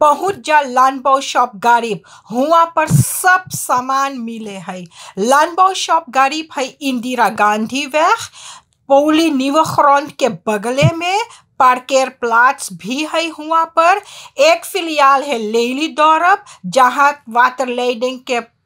पहुंच जा लानबाउ शॉप गरीब हुआ पर सब सामान मिले है लानबाउ शॉप गरीब है इंदिरा गांधी वह पौली निवख्रॉन्त के बगले में पार्केर प्लाट्स भी है हुआ पर एक फिलहाल है लेली दौरब जहाँ वाटर लेडिंग के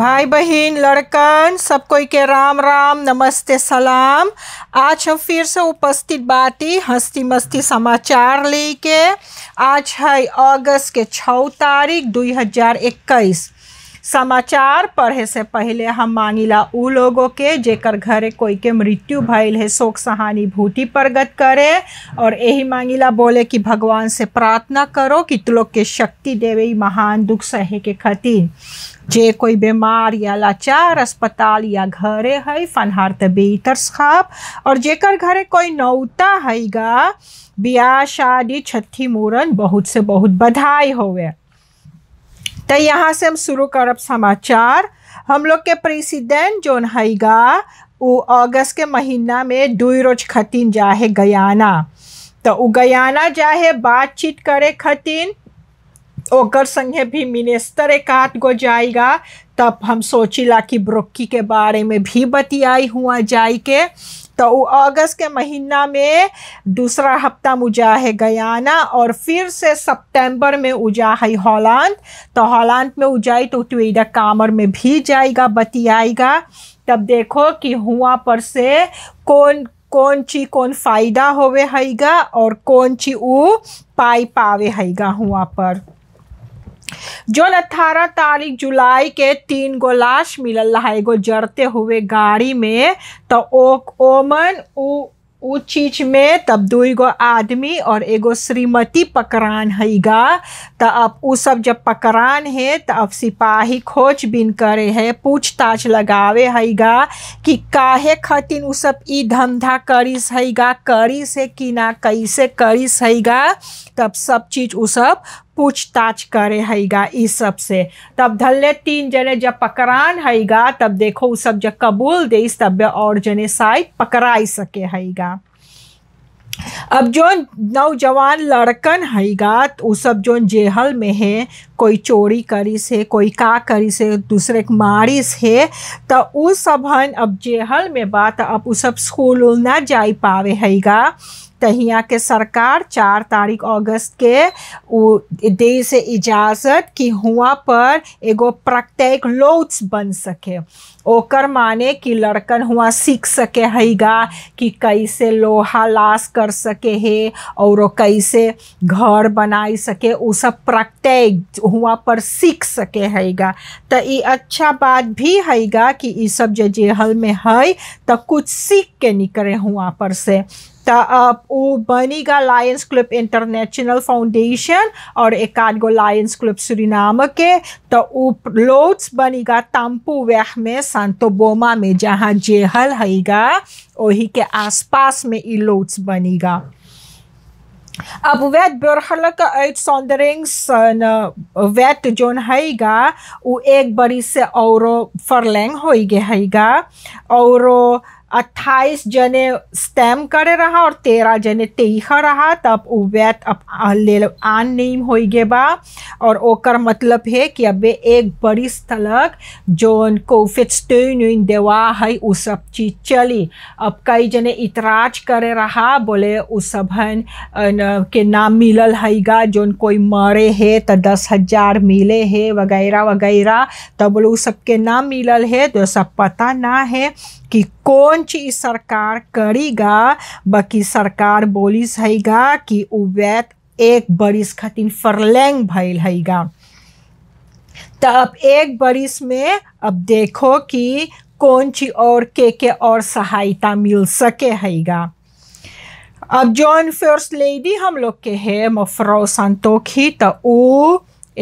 भाई बहन लड़कन सबको के राम राम नमस्ते सलाम आज हम फिर से उपस्थित बाटी हस्ती मस्ती समाचार लेके आज है अगस्त के छः तारीख दुई हजार इक्कीस समाचार पढ़े से पहले हम मांगिला उ लोगों के जेकर घरे कोई के मृत्यु भैल है शोक सहानुभूति प्रगट करे और यही मांगिला बोले कि भगवान से प्रार्थना करो कि लोग के शक्ति देवे महान दुख सहे के खतिर जे कोई बीमार या लाचार अस्पताल या घरे है फनहार तबीतर खाब और जेकर घरे कोई नौता है गा ब्याह शादी छठी मूरन बहुत से बहुत बधाई होवे तो यहाँ से हम शुरू करब समाचार हम लोग के प्रेसिडेंट जोन है गा वो अगस्त के महीना में दुई रोज खतिन जाहे गयाना तो गयाना जाहे बातचीत करे खतिन ओगर संगे भी मिनिस्टर एक आध गो जाएगा तब हम सोचिला कि ब्रोक्की के बारे में भी बतियाई हुआ जाए के तो अगस्त के महीना में दूसरा हफ्ता मुझा है गयाना और फिर से सितंबर में उजा है हॉलैंड तो हॉलैंड में उजाई तो ट्विडा कामर में भी जाएगा बतियाएगा तब देखो कि हुआ पर से कौन कौन ची कौन फ़ायदा होवे हैगा और कौन ची ऊ पाई पावे हैगा हुआ पर जोन अठारह तारीख जुलाई के तीन गो लाश मिलल रहा एगो जड़ते हुए गाड़ी में तो ओक ओमन उ चीज में तब दुई गो आदमी और एगो श्रीमती पकड़ान है गा तो अब उ सब जब पकड़ान है तो अब सिपाही खोजबीन करे है पूछताछ लगावे है गा कि काहे खातिन उ सब ई धंधा करिस है गा करिस है कि ना कैसे करिस है गा तब सब चीज़ उ सब पूछताछ करे हैगा इस सब से तब धल्ले तीन जने जब पकड़ान हैगा तब देखो उस सब जब कबूल देस तब और जने साई पकड़ाई सके हैगा अब जो नौजवान लड़कन हैगा तो सब जो जेहल में है कोई चोरी करी से कोई का करी से दूसरे के मारी से तो उस सब हन अब जेहल में बात अब उस सब स्कूल ना जा पावे हैगा तहिया यहाँ के सरकार चार तारीख अगस्त के दे से इजाज़त कि हुआ पर एगो प्रत्येक लोट्स बन सके ओकर माने कि लड़कन हुआ सीख सके हैगा कि कैसे लोहा लाश कर सके है और कैसे घर बनाई सके उ सब प्रत्येक हुआ पर सीख सके हैगा तो ये अच्छा बात भी हैगा कि ये सब जे जेहल में है तो कुछ सीख के निकले हुआ पर से वो बनेगा लायंस क्लब इंटरनेशनल फाउंडेशन और एक गो लायंस क्लब सुरीनाम के तो लोट्स बनेगा तम्पू वह में बोमा में जहाँ जेहल हैगा वही के आसपास में ये लोट्स बनेगा अब वेट बरहलक ऐट सौंदरिंग्स वेट जोन हैगा वो एक बड़ी से और फरलैंग होगा और अट्ठाईस जने स्टेम करे रहा और तेरह जने तेईह रहा तब अब ले आन नहीं हो गए बा और ओकर मतलब है कि अब एक बड़ी स्थलक जो कोफिट स्टेन देवा है वो सब चीज़ चली अब कई जने इतराज करे रहा बोले वो सब हन के नाम मिलल हैगा जो कोई मरे है तो दस हजार मिले है वगैरह वगैरह तब बोले वो सबके नाम मिलल है तो सब पता ना है कि कौन खर्च ई सरकार करेगा बाकी सरकार बोली हैगा कि उ वैत एक बरिस खतिन फरलैंग भैल हैगा तो अब एक बरिस में अब देखो कि कौन ची और के के और सहायता मिल सके हैगा अब जॉन फर्स्ट लेडी हम लोग के है मफरो संतोखी तो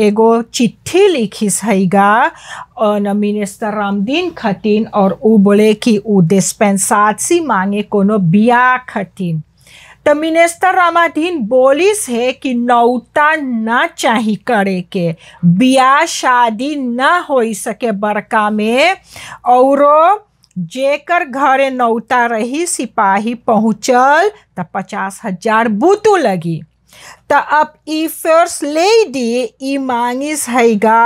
एगो चिट्ठी लिखिस हैगा मिनिस्टर रामदीन खतिन और उ बोले कि उ डिस्पेंसासी मांगे कोनो बिया खतिन तो मिनिस्टर रामाधीन बोलिस है कि नौता ना चाही करे के बिया शादी ना हो सके बड़का में और जेकर घरे नौता रही सिपाही पहुँचल तो पचास हजार बूतू लगी طب if first lady ई मांगिस हैगा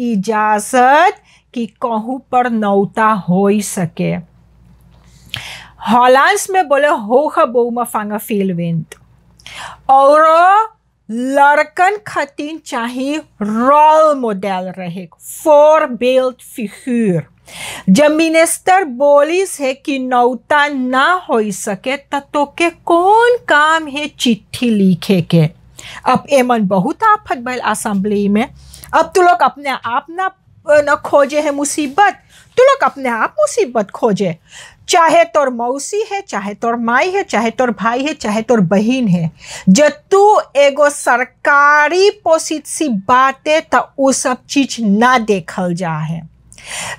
इजाज़त कि कहूँ पर नौता हो सके हॉलैंड्स में बोले होगा बउमा फांग फील विंत और लड़कन खतीन चाहिए रोल मॉडल रहे फोर बेल्ट फिगूर જમીનેસ્તર બોલી છે કે नौता ना हो सके તો के कौन काम है चिट्ठी लिखे के अब एमन बहुत आफत बल असम्बली में अब तू लोग अपने आप ना न खोजे है मुसीबत तू लोग अपने आप मुसीबत खोजे चाहे तोर मौसी है चाहे तोर माई है चाहे तोर भाई है चाहे तोर बहन है जब तू एगो सरकारी पोसित सी बातें तो वो सब चीज ना देखल जा है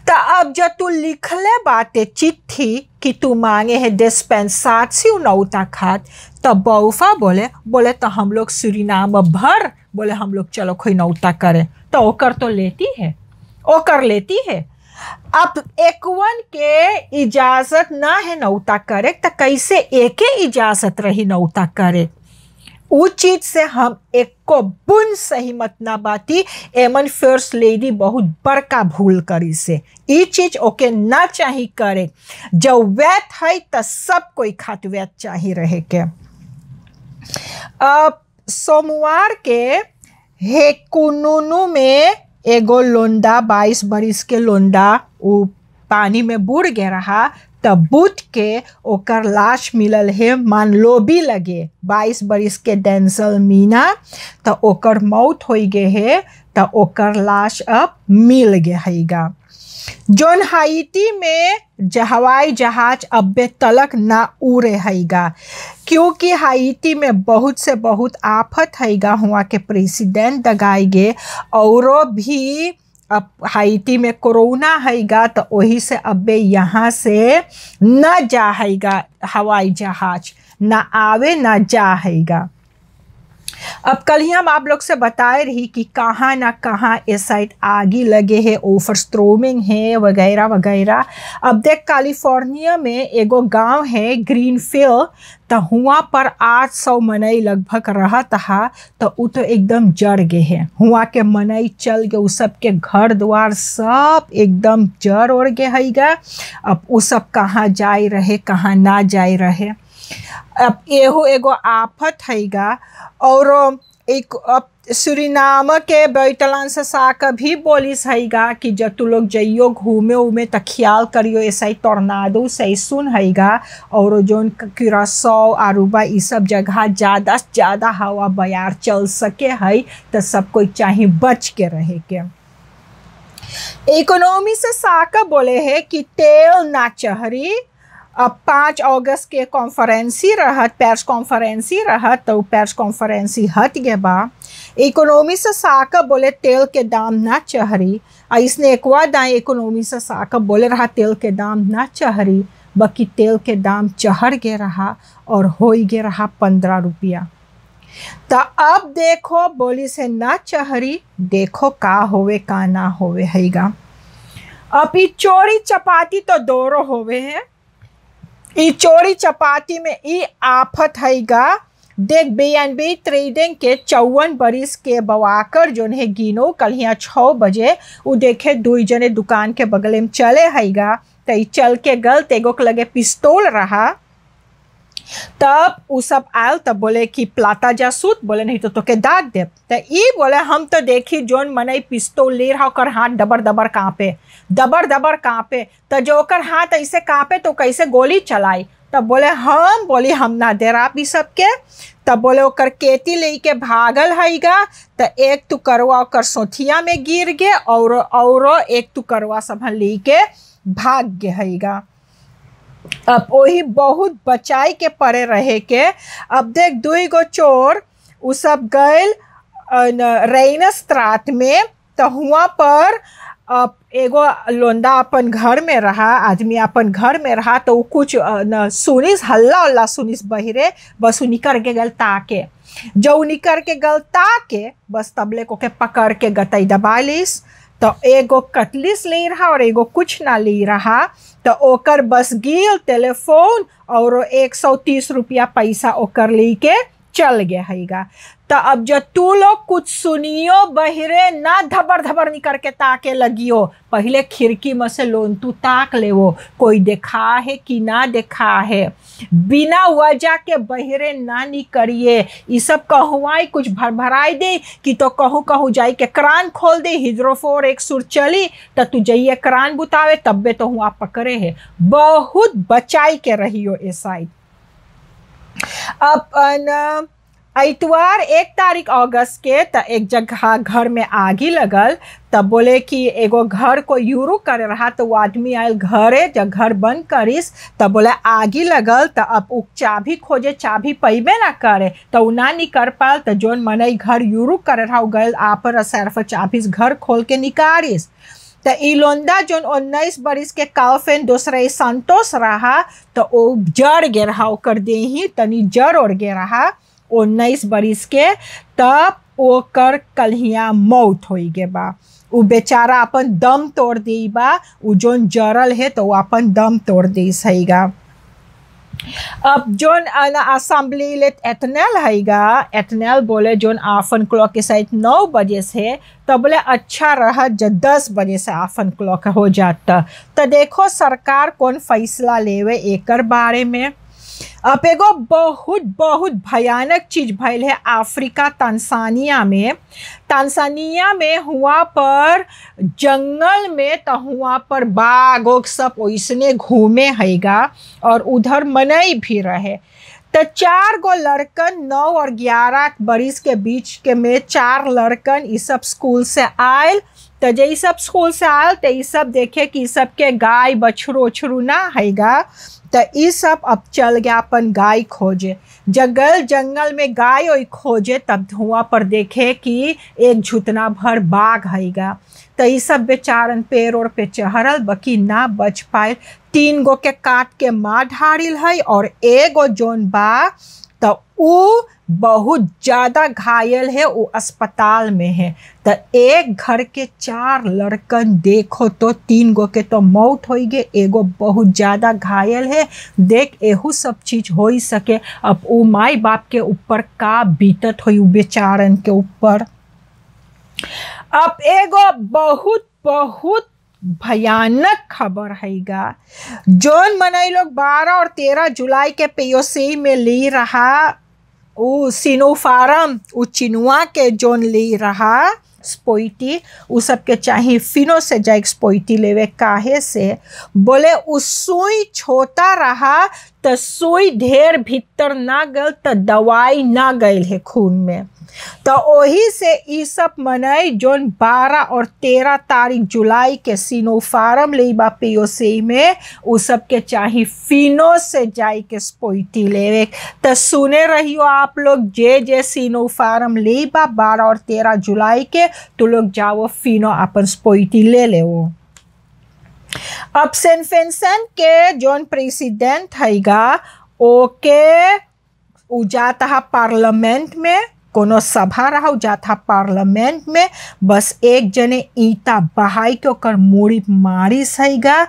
तो अब जब तू लिखले बाते चिट्ठी कि तू मांगे है डिस्पेंसासियो नौता खात तो बउफा बोले बोले तो हम लोग सूरीनाम भर बोले हम लोग चलो कोई नौता करें तो ओकर तो लेती है ओकर लेती है अब एकवन के इजाज़त ना है नौता करे तो कैसे एके इजाज़त रही नौता करे उचित से हम एक को बुन सही मत ना बाती एमन फर्स्ट लेडी बहुत बड़का भूल करी से ये चीज ओके ना चाही करे जब वैत है तो सब कोई खात वैत चाही रहे के अब सोमवार के हे हेकुनुनु में एगो लोंडा बाईस बरिस के लोंडा वो पानी में बुड़ गया रहा तऽ के ओकर लाश मिलल मान मानलोबी लगे बाईस बरिस के डेंसल मीना तो ओकर मौत हो गे है तो ओकर लाश अब मिल गे हैगा जौन हाइटी में हवाई जहाज अब्बे तलक ना उड़े हैगा क्योंकि हाइटी में बहुत से बहुत आफत हैगा हुआ के प्रेसिडेंट दगाए गे और भी अब हाइटी में कोरोना हैगा तो वही से अबे यहाँ से न जा हवाई जहाज ना आवे ना जा हैगा अब कल ही हम आप लोग से बताए रही कि कहाँ ना कहाँ इस साइड आगे लगे है ओवर स्ट्रोमिंग है वगैरह वगैरह अब देख कैलिफोर्निया में एगो गांव है ग्रीन फील तो हुआ पर आठ सौ मनई लगभग रहा था तो वो तो एकदम जड़ गए है हुआ के मनई चल गए उस सब के घर द्वार सब एकदम जड़ उड़ गए है गा अब वो सब कहाँ जाए रहे कहाँ ना जाए रहे अब एगो आफत हैगा और एक अब सूरीनाम के बैतलान से साक भी बोलिस हैगा कि जब तू लोग जइयो घूमे उमे तो ख्याल करियो ऐसा ही सही सुन हैगा और जो किरासौ आरूबा ये सब जगह ज़्यादा से ज़्यादा हवा बयार चल सके है तो सब कोई चाहे बच के रहे के इकोनॉमी से साका बोले है कि तेल ना चहरी पाँच अगस्त के कॉन्फ्रेंसी रहत पैर्स कॉन्फ्रेंसी रहत तो पैर्स कॉन्फ्रेंसी हट गए बा इकोनॉमी से साक बोले तेल के दाम ना चहरी इसने एक दाए इकोनॉमी से साक बोले रहा तेल के दाम ना चहरी बाकी तेल के दाम चहर गए रहा और हो गए रहा पंद्रह रुपया तो अब देखो बोली से ना चहरी देखो का होवे का ना होवे हैगा अभी चोरी चपाती तो दोरो होवे है ई चोरी चपाती में ई आफत है गा देख बी ट्रेडिंग के चौवन बरिस के बवाकर जो है गिनो कल यहाँ छः बजे उ देखे दुई जने दुकान के बगल में चले गा तो चल के गलत एगो के लगे पिस्तौल रहा तब वो सब आयल तब बोले कि प्लाता जा सूत बोले नहीं तो के दाग दे तो ये बोले हम तो देखी जोन मने पिस्तौल ले रहा कर हाथ डबर डबर काँपे डबर डबर काँपे तो जो कर हाथ ऐसे काँपे तो कैसे गोली चलाई तब बोले हम बोली हम ना दे रहा भी सबके तब बोले ओकर केती लेके भागल गा तो एक तो करवा कर सोथिया में गिर गए और और एक तो करवा सब के भाग गए हैगा अब वही बहुत बचाई के पड़े रहे के अब देख दुई गो चोर उ सब गए रैनस रात में तो हुआ पर अब एगो लोंदा अपन घर में रहा आदमी अपन घर में रहा तो कुछ सुनिस हल्ला उल्ला सुनिस बहिरे बस उ निकर के गल ताके जो निकल के गल ताके बस तबले को के पकड़ के गतई दबा लीस तो एगो कटलिस ले रहा और एगो कुछ ना ले रहा तो ओकर बस गिल टेलीफोन और एक सौ तीस रुपया पैसा ओकर लेके चल गया हैगा तो अब जो तू लोग कुछ सुनियो बहिरे ना धबर धबर निकर के ताके लगियो पहले खिड़की में से लोन तू ताक ले वो कोई देखा है कि ना देखा है बिना वजह के बहिरे ना निकरिए ये सब कहुआई कुछ भर भराई दे कि तो कहूँ कहूँ जाई के क्रान खोल दे हिद्रोफोर एक सुर चली तो तू जाइए क्रान बुतावे तब तब्बे तो हुआ पकड़े है बहुत बचाई के रहियो ए साइड अपन इतवार एक तारीख अगस्त के त एक जगह घर में आगी लगल तब बोले कि एगो घर को यूरो कर रहा तो वो आदमी आयल घरे जब घर बंद करिस तब बोले आगी लगल तो अब उ चाभी खोजे चाभी पैबे ना करे तो उ ना निकल पाल तो जोन मने घर यूरो कर रहा गल आप सर्फ चाभी घर खोल के निकारिस तो इलोंदा जो उन्नीस बरिस के काफेन दूसरे संतोष रहा तो वो जड़ गे रहा दे ही तनी जड़ और गे रहा उन्नीस बरिस के तब ओकर कल्हिया मौत हो गए बा उ बेचारा अपन दम तोड़ दी बा उ जोन जरल है तो अपन दम तोड़ दी सहीगा अब जोन असम्बली लेट एथनेल है एथनेल बोले जोन आफन क्लॉक के साइड नौ बजे से तो बोले अच्छा रह जब दस बजे से आफन क्लॉक हो जाता तो देखो सरकार कौन फैसला लेवे एकर बारे में अब एगो बहुत बहुत भयानक चीज़ भैल है अफ्रीका तंसानिया में तंसानिया में हुआ पर जंगल में तो हुआ पर बाघ सब वैसने घूमे हैगा और उधर मनई भी रहे तो चार गो लड़कन नौ और ग्यारह बरिस के बीच के में चार लड़कन इस सब स्कूल से आयल तो जे सब स्कूल से आयल तो ये सब देखे कि सब के गाय बछरू उछरू ना है तो ये सब अब चल गया अपन गाय खोजे जंगल जंगल में गाय और खोजे तब धुआं पर देखे कि एक झुतना भर बाघ है तई सब बेचारन और पे चहरल बकी ना बच पायल तीन गो के काट के माँ ढारिल है और एगो जोन बा तो उ बहुत ज़्यादा घायल है वो अस्पताल में है तो एक घर के चार लड़कन देखो तो तीन गो के तो मौत हो गए एगो बहुत ज़्यादा घायल है देख एहू सब चीज़ हो ही सके अब वो माई बाप के ऊपर का बीतत हो बेचारन के ऊपर अब एगो बहुत बहुत भयानक खबर है जोन जौन लोग बारह और तेरह जुलाई के पीओसी में ली रहा उ सिनोफारम उ चिनुआ के जौन ली रहा स्पोइटी उ सबके चाहे फिनो से जाए स्पोइटी लेवे काहे से बोले उ सुई छोटा रहा तो सुई ढेर भीतर ना गल तो दवाई ना गल है खून में तो वही से ई सब मनाई जोन 12 और 13 तारीख जुलाई के सीनो फारम लेबा पीओसी में उ सब के चाहे फिनो से जाए के स्पोइटी लेवे तो सुने रही हो आप लोग जे जे सीनो ले बा बारह और 13 जुलाई के तो लोग जाओ फिनो अपन स्पोइटी ले ले वो अब सेंट फेंसन के जोन प्रेसिडेंट हैगा ओके उजाता पार्लियामेंट में को सभा रहा था पार्लियामेंट में बस एक जने ईटा बहाई के मूड़ी मारी सही गा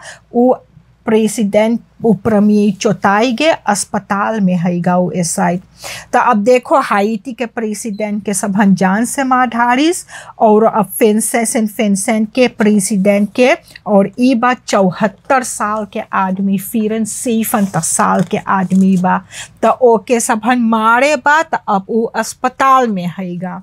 प्रेसिडेंट उपरमी चौथाईगे अस्पताल में ए साइड तो अब देखो हाइटी के प्रेसिडेंट के सब जान से माधारिस और अब फेंसेस एंड के प्रेसिडेंट के और ये बात चौहत्तर साल के आदमी फिरन सीफन तक साल के आदमी बा तो ओके सब मारे बा तो अब वो अस्पताल में हैगा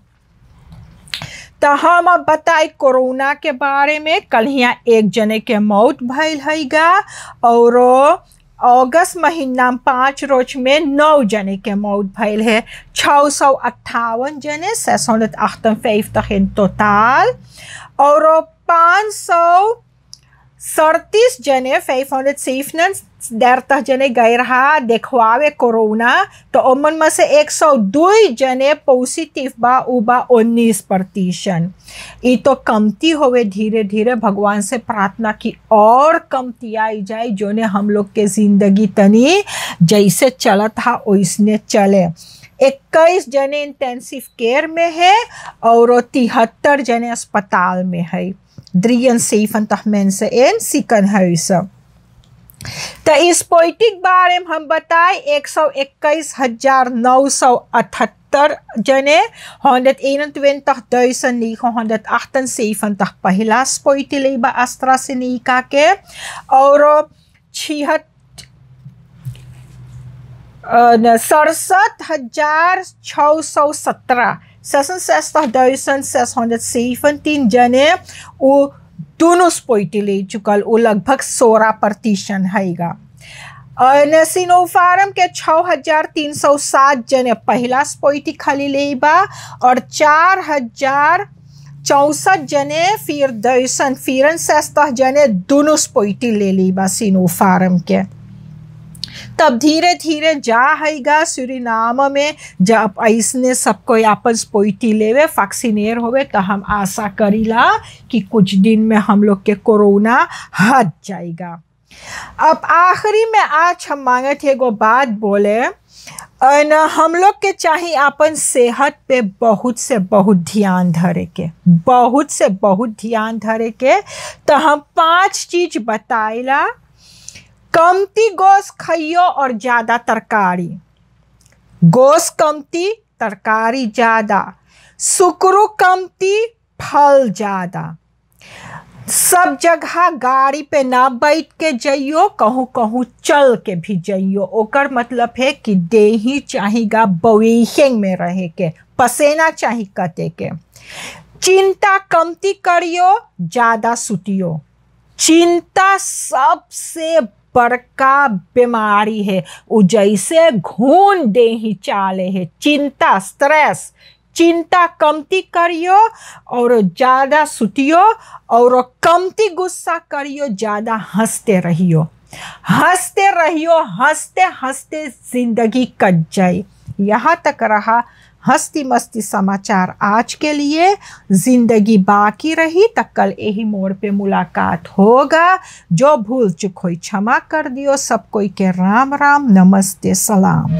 तो हम अब बताए कोरोना के बारे में कल यहाँ एक जने के मौत भैल गा और अगस्त महीना पाँच रोज में नौ जने के मौत भैल है छः सौ अट्ठावन जने सौ अख्तम फैफ तखन तो तोताल और पाँच सौ सड़तीस जने फाइव हंड्रेड सेफनस dertig jene gairha dekwawe corona to omon ma se ek so dui jene positive ba uba 19 partition ito कमती होवे धीरे धीरे भगवान से प्रार्थना की और कमती आई जाए जो ने हम लोग के ज़िंदगी तनी जैसे चलत हा ओसने चले इक्कीस जने इंटेंसिव केयर में है और तिहत्तर जने अस्पताल में है द्रियन सेफन से एन सिकन है तो इस पोइटिक बारे में हम बताए एक सौ इक्कीस हजार नौ सौ अठहत्तर जने एन हॉन्डत इनतवेंतह दयसन नीक हॉन्डत अहतन सेफनतह पहला स्पोइटिलेबा अस्त्रा से नीका के और छिहत्तर सड़सठ हजार छः सौ सत्रह सेसन सेस्ता दर्शन सेस हंड्रेड सेवनटीन जने वो दोनों ले चुकल वो लगभग सोलह प्रतिशत हैगा सिनोफारम के छः हजार तीन सौ सात जने पहला स्पोइटी खाली ले बा और चार हजार चौसठ जने फिर दर्शन फिर सेस्तः जने दोनों स्पोइटी ले ली बा सिनोफारम के तब धीरे धीरे जा हैगा नाम में जब ऐसने सबको आपस पोइटी लेवे वैक्सीनेर होवे तो हम आशा करीला कि कुछ दिन में हम लोग के कोरोना हट जाएगा अब आखिरी में आज हम मांगे थे एगो बात बोले न हम लोग के चाहिए अपन सेहत पे बहुत से बहुत ध्यान धरे के बहुत से बहुत ध्यान धरे के तो हम पांच चीज बताइला कमती गोश खाइयो और ज़्यादा तरकारी गोश कमती तरकारी ज़्यादा सुकरू कमती फल ज़्यादा सब जगह गाड़ी पे ना बैठ के जइयो कहूँ कहूँ चल के भी जइयो ओकर मतलब है कि देही चाहेगा बवेहिंग में रहे के पसेना चाहिए कते के चिंता कमती करियो ज़्यादा सुतियो चिंता सबसे बड़का बीमारी है वो जैसे घून दे ही चाले है चिंता स्ट्रेस चिंता कमती करियो और ज़्यादा सुतियो और कमती गुस्सा करियो ज़्यादा हंसते रहियो हंसते रहियो हंसते हंसते जिंदगी कट जाए यहाँ तक रहा हस्ती मस्ती समाचार आज के लिए ज़िंदगी बाकी रही तो कल यही मोड़ पे मुलाकात होगा जो भूल चुक हो क्षमा कर दियो सब कोई के राम राम नमस्ते सलाम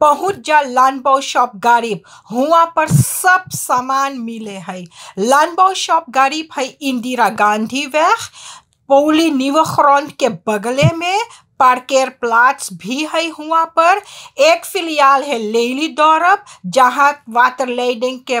पहुंच जा लानबाउ शॉप गरीब हुआ पर सब सामान मिले है लानबाउ शॉप गरीब है इंदिरा गांधी वह पौली निवख्रॉन के बगले में पार्केर प्लाट्स भी है हुआ पर एक फिलहाल है लेली दौरब जहाँ वाटर लेडिंग के